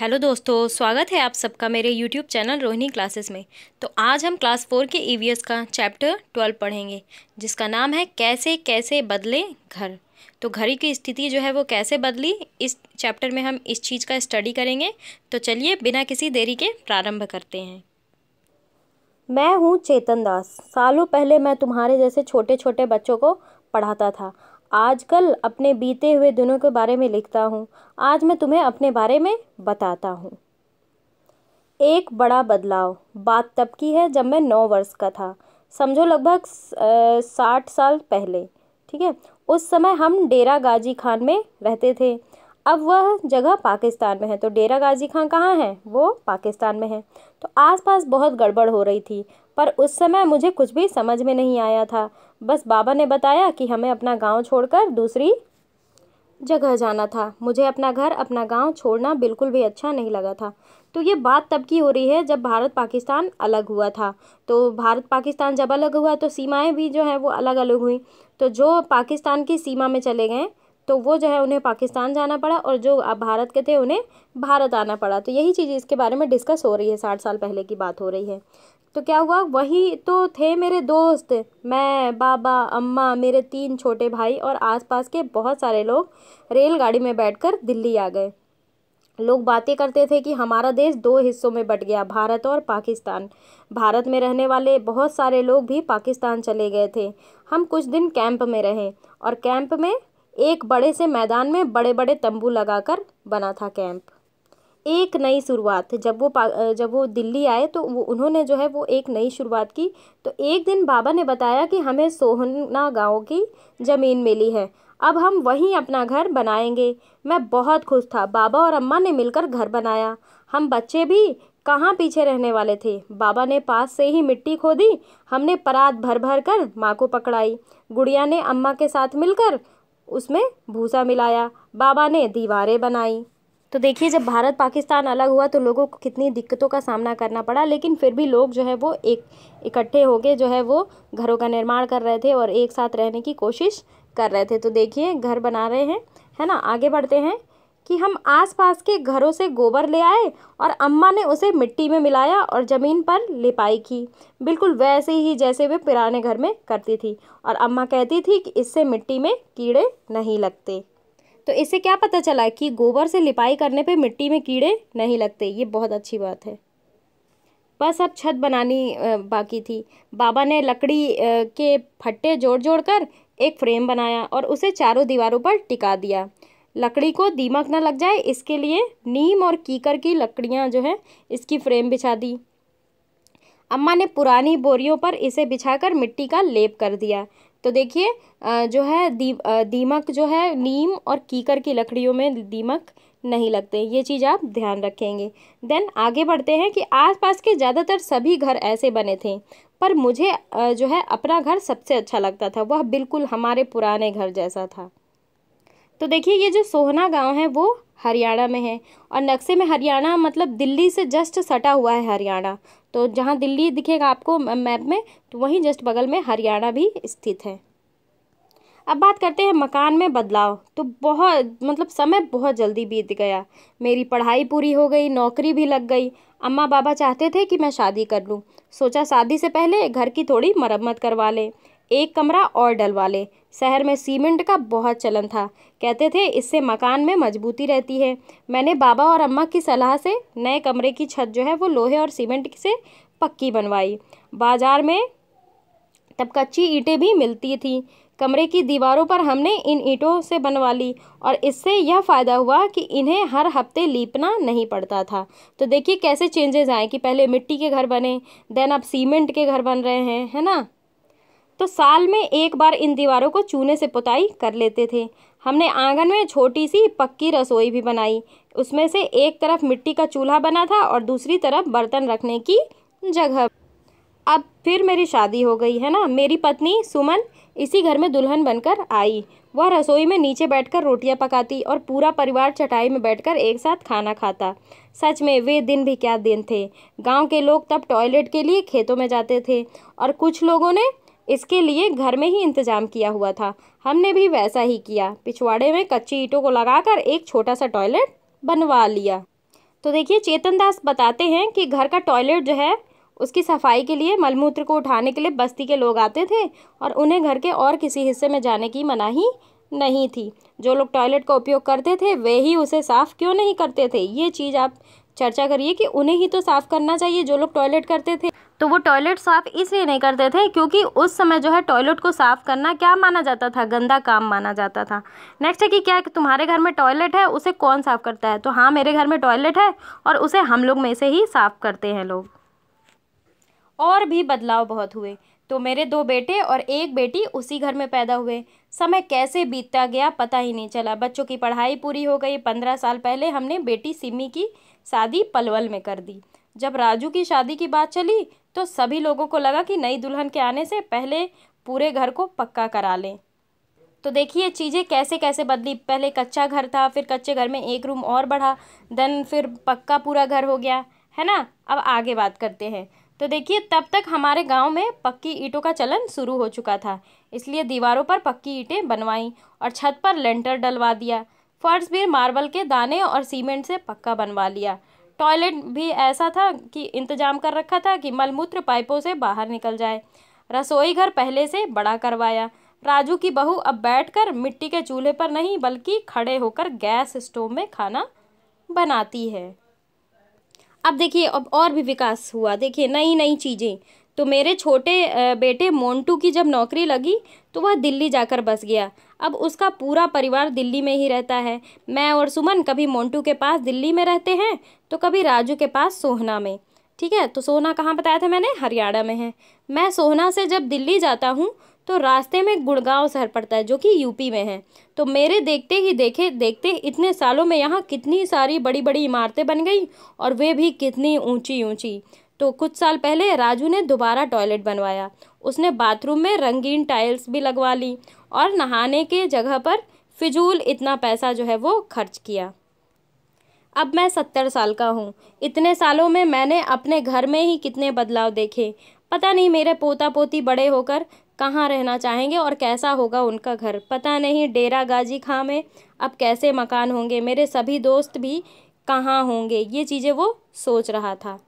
hello दोस्तों स्वागत है आप सबका मेरे यूट्यूब चैनल रोहिणी क्लासेस में तो आज हम क्लास फोर के ई e का चैप्टर ट्वेल्व पढ़ेंगे जिसका नाम है कैसे कैसे बदले घर तो घर की स्थिति जो है वो कैसे बदली इस चैप्टर में हम इस चीज़ का स्टडी करेंगे तो चलिए बिना किसी देरी के प्रारंभ करते हैं मैं हूँ चेतन दास सालों पहले मैं तुम्हारे जैसे छोटे छोटे बच्चों को पढ़ाता था आजकल अपने बीते हुए दिनों के बारे में लिखता हूँ आज मैं तुम्हें अपने बारे में बताता हूँ एक बड़ा बदलाव बात तब की है जब मैं नौ वर्ष का था समझो लगभग साठ साल पहले ठीक है उस समय हम डेरा गाजी खान में रहते थे अब वह जगह पाकिस्तान में है तो डेरा गाजी खान कहाँ है वो पाकिस्तान में है तो आसपास बहुत गड़बड़ हो रही थी पर उस समय मुझे कुछ भी समझ में नहीं आया था बस बाबा ने बताया कि हमें अपना गांव छोड़कर दूसरी जगह जाना था मुझे अपना घर अपना गांव छोड़ना बिल्कुल भी अच्छा नहीं लगा था तो ये बात तब की हो रही है जब भारत पाकिस्तान अलग हुआ था तो भारत पाकिस्तान जब अलग हुआ तो सीमाएं भी जो हैं वो अलग अलग हुई तो जो पाकिस्तान की सीमा में चले गए तो वो जो है उन्हें पाकिस्तान जाना पड़ा और जो अब भारत के थे उन्हें भारत आना पड़ा तो यही चीज़ इसके बारे में डिस्कस हो रही है साठ साल पहले की बात हो रही है तो क्या हुआ वही तो थे मेरे दोस्त मैं बाबा अम्मा मेरे तीन छोटे भाई और आसपास के बहुत सारे लोग रेलगाड़ी में बैठकर दिल्ली आ गए लोग बातें करते थे कि हमारा देश दो हिस्सों में बट गया भारत और पाकिस्तान भारत में रहने वाले बहुत सारे लोग भी पाकिस्तान चले गए थे हम कुछ दिन कैंप में रहे और कैंप में एक बड़े से मैदान में बड़े बड़े तंबू लगाकर बना था कैंप एक नई शुरुआत जब वो जब वो दिल्ली आए तो वो उन्होंने जो है वो एक नई शुरुआत की तो एक दिन बाबा ने बताया कि हमें सोहना गांव की ज़मीन मिली है अब हम वहीं अपना घर बनाएंगे मैं बहुत खुश था बाबा और अम्मा ने मिलकर घर बनाया हम बच्चे भी कहाँ पीछे रहने वाले थे बाबा ने पास से ही मिट्टी खोदी हमने परात भर भर कर माँ को पकड़ाई गुड़िया ने अम्मा के साथ मिलकर उसमें भूसा मिलाया बाबा ने दीवारें बनाई तो देखिए जब भारत पाकिस्तान अलग हुआ तो लोगों को कितनी दिक्कतों का सामना करना पड़ा लेकिन फिर भी लोग जो है वो एक इकट्ठे होके जो है वो घरों का निर्माण कर रहे थे और एक साथ रहने की कोशिश कर रहे थे तो देखिए घर बना रहे हैं है ना आगे बढ़ते हैं कि हम आसपास के घरों से गोबर ले आए और अम्मा ने उसे मिट्टी में मिलाया और ज़मीन पर लिपाई की बिल्कुल वैसे ही जैसे वे पुराने घर में करती थी और अम्मा कहती थी कि इससे मिट्टी में कीड़े नहीं लगते तो इससे क्या पता चला कि गोबर से लिपाई करने पे मिट्टी में कीड़े नहीं लगते ये बहुत अच्छी बात है बस अब छत बनानी बाकी थी बाबा ने लकड़ी के फट्टे जोड़ जोड़ कर एक फ्रेम बनाया और उसे चारों दीवारों पर टिका दिया लकड़ी को दीमक ना लग जाए इसके लिए नीम और कीकर की लकड़ियाँ जो है इसकी फ्रेम बिछा दी अम्मा ने पुरानी बोरियों पर इसे बिछाकर मिट्टी का लेप कर दिया तो देखिए जो है दी दीमक जो है नीम और कीकर की लकड़ियों में दीमक नहीं लगते ये चीज़ आप ध्यान रखेंगे देन आगे बढ़ते हैं कि आसपास के ज़्यादातर सभी घर ऐसे बने थे पर मुझे जो है अपना घर सबसे अच्छा लगता था वह बिल्कुल हमारे पुराने घर जैसा था तो देखिए ये जो सोहना गांव है वो हरियाणा में है और नक्शे में हरियाणा मतलब दिल्ली से जस्ट सटा हुआ है हरियाणा तो जहाँ दिल्ली दिखेगा आपको मैप में तो वहीं जस्ट बगल में हरियाणा भी स्थित है अब बात करते हैं मकान में बदलाव तो बहुत मतलब समय बहुत जल्दी बीत गया मेरी पढ़ाई पूरी हो गई नौकरी भी लग गई अम्मा बाबा चाहते थे कि मैं शादी कर लूँ सोचा शादी से पहले घर की थोड़ी मरम्मत करवा लें एक कमरा और डलवा ले शहर में सीमेंट का बहुत चलन था कहते थे इससे मकान में मजबूती रहती है मैंने बाबा और अम्मा की सलाह से नए कमरे की छत जो है वो लोहे और सीमेंट से पक्की बनवाई बाज़ार में तब कच्ची ईंटें भी मिलती थी कमरे की दीवारों पर हमने इन ईंटों से बनवा ली और इससे यह फ़ायदा हुआ कि इन्हें हर हफ्ते लीपना नहीं पड़ता था तो देखिए कैसे चेंजेस आए कि पहले मिट्टी के घर बने देन अब सीमेंट के घर बन रहे हैं है ना तो साल में एक बार इन दीवारों को चूने से पुताई कर लेते थे हमने आंगन में छोटी सी पक्की रसोई भी बनाई उसमें से एक तरफ मिट्टी का चूल्हा बना था और दूसरी तरफ बर्तन रखने की जगह अब फिर मेरी शादी हो गई है ना मेरी पत्नी सुमन इसी घर में दुल्हन बनकर आई वह रसोई में नीचे बैठकर रोटियां पकाती और पूरा परिवार चटाई में बैठकर एक साथ खाना खाता सच में वे दिन भी क्या दिन थे गांव के लोग तब टॉयलेट के लिए खेतों में जाते थे और कुछ लोगों ने इसके लिए घर में ही इंतज़ाम किया हुआ था हमने भी वैसा ही किया पिछवाड़े में कच्ची ईंटों को लगाकर एक छोटा सा टॉयलेट बनवा लिया तो देखिए चेतन दास बताते हैं कि घर का टॉयलेट जो है उसकी सफाई के लिए मलमूत्र को उठाने के लिए बस्ती के लोग आते थे और उन्हें घर के और किसी हिस्से में जाने की मनाही नहीं थी जो लोग टॉयलेट का उपयोग करते थे वे ही उसे साफ़ क्यों नहीं करते थे ये चीज़ आप चर्चा करिए कि उन्हें ही तो साफ़ करना चाहिए जो लोग टॉयलेट करते थे तो वो टॉयलेट साफ़ इसलिए नहीं करते थे क्योंकि उस समय जो है टॉयलेट को साफ़ करना क्या माना जाता था गंदा काम माना जाता था नेक्स्ट है कि क्या तुम्हारे घर में टॉयलेट है उसे कौन साफ़ करता है तो हाँ मेरे घर में टॉयलेट है और उसे हम लोग में से ही साफ़ करते हैं लोग और भी बदलाव बहुत हुए तो मेरे दो बेटे और एक बेटी उसी घर में पैदा हुए समय कैसे बीतता गया पता ही नहीं चला बच्चों की पढ़ाई पूरी हो गई पंद्रह साल पहले हमने बेटी सिमी की शादी पलवल में कर दी जब राजू की शादी की बात चली तो सभी लोगों को लगा कि नई दुल्हन के आने से पहले पूरे घर को पक्का करा लें तो देखिए चीज़ें कैसे कैसे बदली पहले कच्चा घर था फिर कच्चे घर में एक रूम और बढ़ा देन फिर पक्का पूरा घर हो गया है ना अब आगे बात करते हैं तो देखिए तब तक हमारे गांव में पक्की ईंटों का चलन शुरू हो चुका था इसलिए दीवारों पर पक्की ईंटें बनवाईं और छत पर लेंटर डलवा दिया फर्श भी मार्बल के दाने और सीमेंट से पक्का बनवा लिया टॉयलेट भी ऐसा था कि इंतजाम कर रखा था कि मलमूत्र पाइपों से बाहर निकल जाए रसोई घर पहले से बड़ा करवाया राजू की बहू अब बैठकर मिट्टी के चूल्हे पर नहीं बल्कि खड़े होकर गैस स्टोव में खाना बनाती है अब देखिए अब और भी विकास हुआ देखिए नई नई चीज़ें तो मेरे छोटे बेटे मोन्टू की जब नौकरी लगी तो वह दिल्ली जाकर बस गया अब उसका पूरा परिवार दिल्ली में ही रहता है मैं और सुमन कभी मोन्टू के पास दिल्ली में रहते हैं तो कभी राजू के पास सोहना में ठीक है तो सोहना कहाँ बताया था मैंने हरियाणा में है मैं सोहना से जब दिल्ली जाता हूँ तो रास्ते में गुड़गांव शहर पड़ता है जो कि यूपी में है तो मेरे देखते ही देखे देखते इतने सालों में यहाँ कितनी सारी बड़ी बड़ी इमारतें बन गई और वे भी कितनी ऊंची ऊंची तो कुछ साल पहले राजू ने दोबारा टॉयलेट बनवाया उसने बाथरूम में रंगीन टाइल्स भी लगवा ली और नहाने के जगह पर फिजूल इतना पैसा जो है वो खर्च किया अब मैं सत्तर साल का हूँ इतने सालों में मैंने अपने घर में ही कितने बदलाव देखे पता नहीं मेरे पोता पोती बड़े होकर कहाँ रहना चाहेंगे और कैसा होगा उनका घर पता नहीं डेरा गाजी खां में अब कैसे मकान होंगे मेरे सभी दोस्त भी कहाँ होंगे ये चीज़ें वो सोच रहा था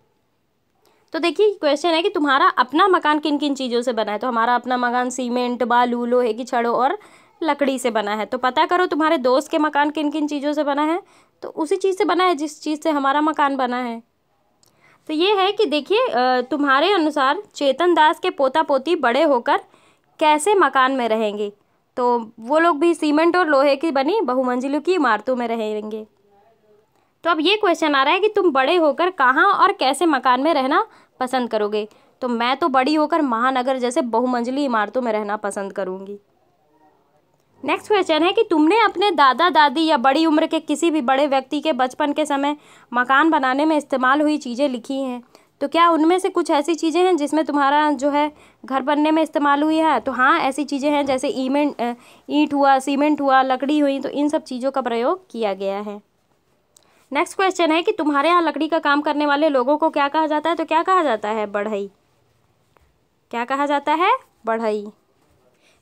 तो देखिए क्वेश्चन है कि तुम्हारा अपना मकान किन किन चीज़ों से बना है तो हमारा अपना मकान सीमेंट बालू लोहे की छड़ों और लकड़ी से बना है तो पता करो तुम्हारे दोस्त के मकान किन किन चीज़ों से बना है तो उसी चीज़ से बना है जिस चीज़ से हमारा मकान बना है तो ये है कि देखिए तुम्हारे अनुसार चेतन दास के पोता पोती बड़े होकर कैसे मकान में रहेंगे तो वो लोग भी सीमेंट और लोहे की बनी बहुमंजिलों की इमारतों में रहेंगे तो अब ये क्वेश्चन आ रहा है कि तुम बड़े होकर कहाँ और कैसे मकान में रहना पसंद करोगे तो मैं तो बड़ी होकर महानगर जैसे बहुमंजिली इमारतों में रहना पसंद करूँगी नेक्स्ट क्वेश्चन है कि तुमने अपने दादा दादी या बड़ी उम्र के किसी भी बड़े व्यक्ति के बचपन के समय मकान बनाने में इस्तेमाल हुई चीज़ें लिखी हैं तो क्या उनमें से कुछ ऐसी चीज़ें हैं जिसमें तुम्हारा जो है घर बनने में इस्तेमाल हुई है तो हाँ ऐसी चीज़ें हैं जैसे ईमेंट ईंट हुआ सीमेंट हुआ लकड़ी हुई तो इन सब चीज़ों का प्रयोग किया गया है नेक्स्ट क्वेश्चन है कि तुम्हारे यहाँ लकड़ी का काम करने वाले लोगों को क्या कहा जाता है तो क्या कहा जाता है बढ़ई क्या कहा जाता है बढ़ई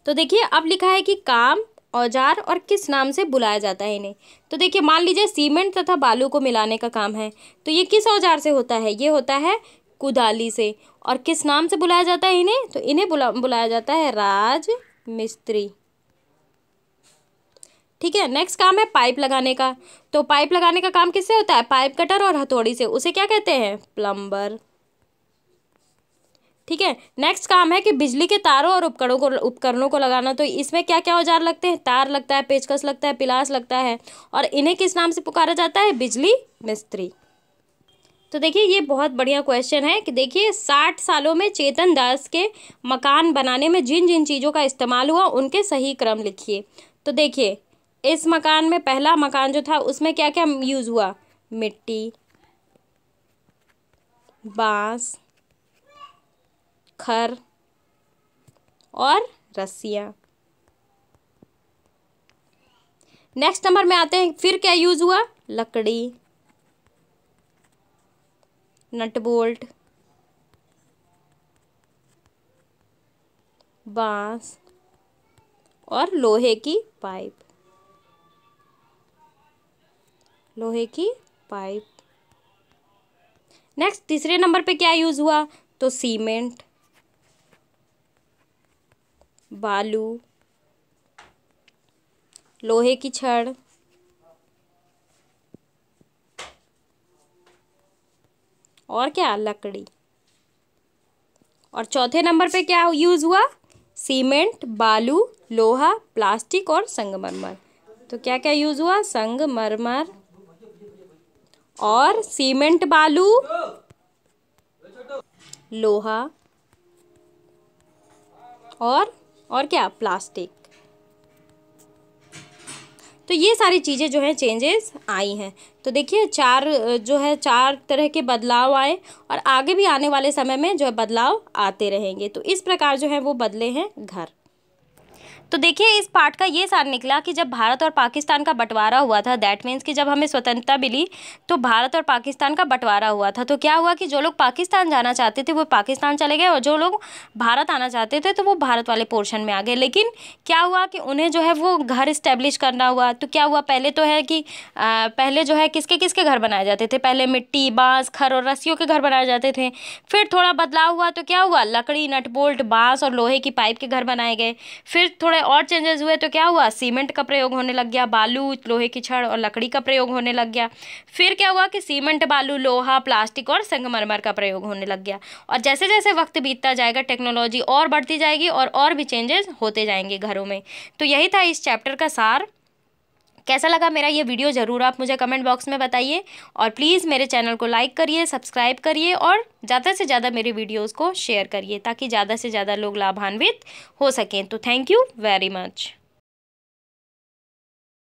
तो देखिए अब लिखा है कि काम औजार और किस नाम से बुलाया जाता है इन्हें तो देखिए मान लीजिए सीमेंट तथा बालू को मिलाने का काम है तो ये किस औजार से होता है ये होता है कुदाली से और किस नाम से बुलाया जाता है इन्हें तो इन्हें बुला बुलाया जाता है राज मिस्त्री ठीक है नेक्स्ट काम है पाइप लगाने का तो पाइप लगाने का काम किससे होता है पाइप कटर और हथौड़ी से उसे क्या कहते हैं प्लम्बर ठीक है नेक्स्ट काम है कि बिजली के तारों और उपकरणों को उपकरणों को लगाना तो इसमें क्या क्या औजार लगते हैं तार लगता है पेचकस लगता है पिलास लगता है और इन्हें किस नाम से पुकारा जाता है बिजली मिस्त्री तो देखिए ये बहुत बढ़िया क्वेश्चन है कि देखिए साठ सालों में चेतन दास के मकान बनाने में जिन जिन चीज़ों का इस्तेमाल हुआ उनके सही क्रम लिखिए तो देखिए इस मकान में पहला मकान जो था उसमें क्या क्या यूज़ हुआ मिट्टी बांस खर और रस्सियाँ नेक्स्ट नंबर में आते हैं फिर क्या यूज़ हुआ लकड़ी नट बोल्ट बांस और लोहे की पाइप लोहे की पाइप नेक्स्ट तीसरे नंबर पे क्या यूज़ हुआ तो सीमेंट बालू लोहे की छड़ और क्या लकड़ी और चौथे नंबर पे क्या यूज़ हुआ सीमेंट बालू लोहा प्लास्टिक और संगमरमर तो क्या क्या यूज़ हुआ संगमरमर और सीमेंट बालू लोहा और और क्या प्लास्टिक तो ये सारी चीज़ें जो है चेंजेस आई हैं तो देखिए चार जो है चार तरह के बदलाव आए और आगे भी आने वाले समय में जो है बदलाव आते रहेंगे तो इस प्रकार जो है वो बदले हैं घर तो देखिए इस पार्ट का ये साल निकला कि जब भारत और पाकिस्तान का बंटवारा हुआ था दैट मीन्स कि जब हमें स्वतंत्रता मिली तो भारत और पाकिस्तान का बंटवारा हुआ था तो क्या हुआ कि जो लोग पाकिस्तान जाना चाहते थे वो पाकिस्तान चले गए और जो लोग भारत आना चाहते थे तो वो भारत वाले पोर्शन में आ गए लेकिन क्या हुआ कि उन्हें जो है वो घर इस्टेब्लिश करना हुआ तो क्या हुआ पहले तो है कि आ, पहले जो है किसके किसके घर बनाए जाते थे पहले मिट्टी बाँस खर और रस्सी के घर बनाए जाते थे फिर थोड़ा बदलाव हुआ तो क्या हुआ लकड़ी नट बोल्ट बांस और लोहे की पाइप के घर बनाए गए फिर थोड़ा समय और चेंजेस हुए तो क्या हुआ सीमेंट का प्रयोग होने लग गया बालू लोहे की छड़ और लकड़ी का प्रयोग होने लग गया फिर क्या हुआ कि सीमेंट बालू लोहा प्लास्टिक और संगमरमर का प्रयोग होने लग गया और जैसे जैसे वक्त बीतता जाएगा टेक्नोलॉजी और बढ़ती जाएगी और और भी चेंजेस होते जाएंगे घरों में तो यही था इस चैप्टर का सार कैसा लगा मेरा ये वीडियो ज़रूर आप मुझे कमेंट बॉक्स में बताइए और प्लीज़ मेरे चैनल को लाइक करिए सब्सक्राइब करिए और ज़्यादा से ज़्यादा मेरी वीडियोज़ को शेयर करिए ताकि ज़्यादा से ज़्यादा लोग लाभान्वित हो सकें तो थैंक यू वेरी मच